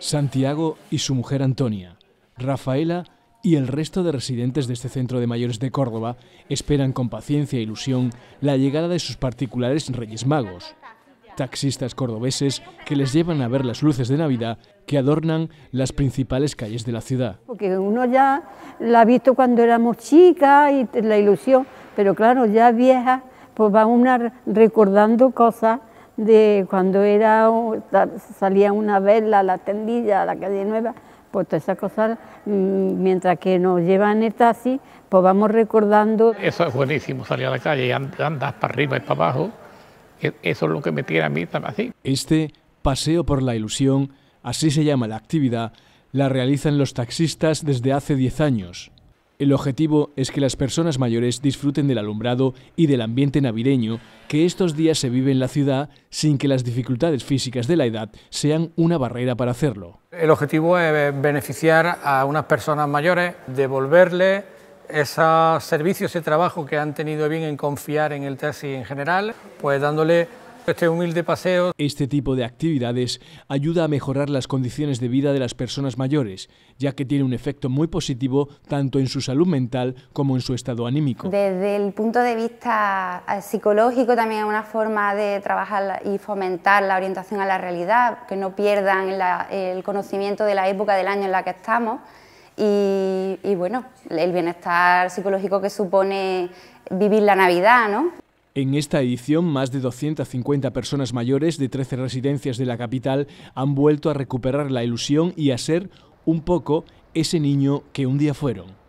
Santiago y su mujer Antonia, Rafaela y el resto de residentes de este centro de mayores de Córdoba esperan con paciencia e ilusión la llegada de sus particulares Reyes Magos, taxistas cordobeses que les llevan a ver las luces de Navidad que adornan las principales calles de la ciudad. Porque uno ya la ha visto cuando éramos chicas y la ilusión, pero claro, ya vieja, pues va una recordando cosas de cuando era salía una vela, la tendilla, la calle nueva, pues todas esas cosas, mm, mientras que nos llevan el taxi, pues vamos recordando. Eso es buenísimo, salir a la calle y andas para arriba y para abajo. E, eso es lo que me tiene a mí así. Este paseo por la ilusión, así se llama la actividad, la realizan los taxistas desde hace 10 años. El objetivo es que las personas mayores disfruten del alumbrado y del ambiente navideño que estos días se vive en la ciudad sin que las dificultades físicas de la edad sean una barrera para hacerlo. El objetivo es beneficiar a unas personas mayores, devolverles esos servicios, ese trabajo que han tenido bien en confiar en el taxi en general, pues dándole este humilde paseo. Este tipo de actividades ayuda a mejorar las condiciones de vida de las personas mayores, ya que tiene un efecto muy positivo tanto en su salud mental como en su estado anímico. Desde el punto de vista eh, psicológico también es una forma de trabajar y fomentar la orientación a la realidad, que no pierdan el conocimiento de la época del año en la que estamos. Y, bueno, el bienestar psicológico que supone vivir la Navidad, ¿no? En esta edición, más de 250 personas mayores de 13 residencias de la capital han vuelto a recuperar la ilusión y a ser un poco ese niño que un día fueron.